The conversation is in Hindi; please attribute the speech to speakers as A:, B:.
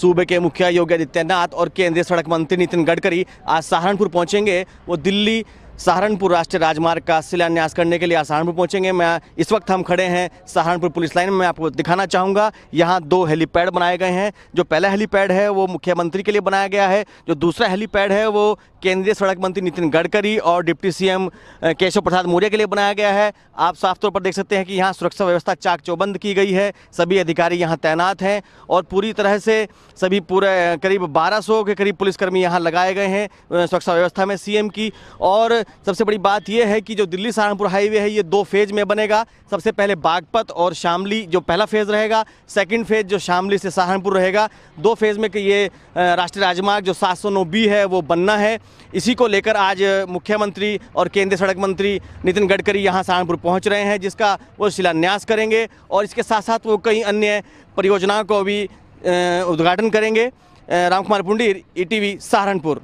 A: सूबे के मुखिया योगी आदित्यनाथ और केंद्रीय सड़क मंत्री नितिन गडकरी आज सहारनपुर पहुंचेंगे वो दिल्ली सहारनपुर राष्ट्रीय राजमार्ग का शिलान्यास करने के लिए सहारनपुर पहुंचेंगे मैं इस वक्त हम खड़े हैं सहारनपुर पुलिस लाइन में मैं आपको दिखाना चाहूँगा यहाँ दो हेलीपैड बनाए गए हैं जो पहला हेलीपैड है वो मुख्यमंत्री के लिए बनाया गया है जो दूसरा हेलीपैड है वो केंद्रीय सड़क मंत्री नितिन गडकरी और डिप्टी सी केशव प्रसाद मौर्य के लिए बनाया गया है आप साफ तौर पर देख सकते हैं कि यहाँ सुरक्षा व्यवस्था चाक चौबंद की गई है सभी अधिकारी यहाँ तैनात हैं और पूरी तरह से सभी पूरे करीब बारह के करीब पुलिसकर्मी यहाँ लगाए गए हैं सुरक्षा व्यवस्था में सी की और सबसे बड़ी बात यह है कि जो दिल्ली सहारनपुर हाईवे है ये दो फेज में बनेगा सबसे पहले बागपत और शामली जो पहला फेज़ रहेगा सेकंड फेज़ जो शामली से सहारनपुर रहेगा दो फेज़ में कि ये राष्ट्रीय राजमार्ग जो 709 बी है वो बनना है इसी को लेकर आज मुख्यमंत्री और केंद्रीय सड़क मंत्री नितिन गडकरी यहाँ सहारनपुर पहुँच रहे हैं जिसका वो शिलान्यास करेंगे और इसके साथ साथ वो कई अन्य परियोजनाओं को भी उद्घाटन करेंगे रामकुमार पुंडीर ईटीवी सहारनपुर